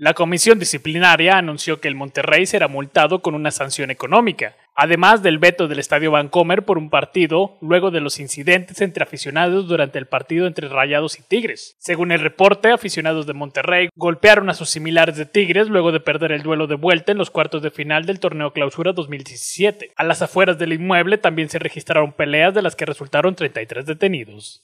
La comisión disciplinaria anunció que el Monterrey será multado con una sanción económica, además del veto del Estadio Vancomer por un partido luego de los incidentes entre aficionados durante el partido entre Rayados y Tigres. Según el reporte, aficionados de Monterrey golpearon a sus similares de Tigres luego de perder el duelo de vuelta en los cuartos de final del torneo Clausura 2017. A las afueras del inmueble también se registraron peleas de las que resultaron 33 detenidos.